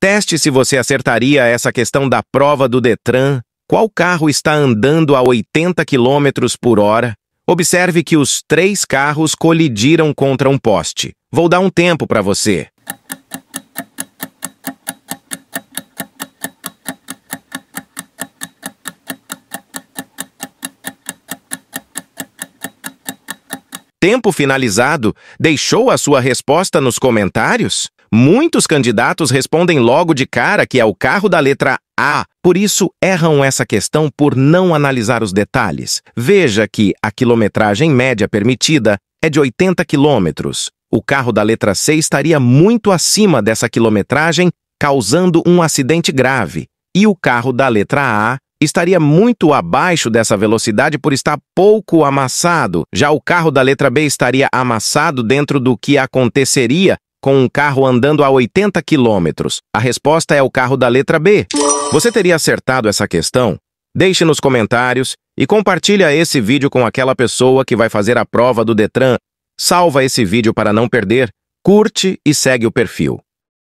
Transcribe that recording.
Teste se você acertaria essa questão da prova do Detran. Qual carro está andando a 80 km por hora? Observe que os três carros colidiram contra um poste. Vou dar um tempo para você. Tempo finalizado. Deixou a sua resposta nos comentários? muitos candidatos respondem logo de cara que é o carro da letra A. Por isso, erram essa questão por não analisar os detalhes. Veja que a quilometragem média permitida é de 80 quilômetros. O carro da letra C estaria muito acima dessa quilometragem, causando um acidente grave. E o carro da letra A estaria muito abaixo dessa velocidade por estar pouco amassado. Já o carro da letra B estaria amassado dentro do que aconteceria com um carro andando a 80 quilômetros? A resposta é o carro da letra B. Você teria acertado essa questão? Deixe nos comentários e compartilha esse vídeo com aquela pessoa que vai fazer a prova do Detran. Salva esse vídeo para não perder, curte e segue o perfil.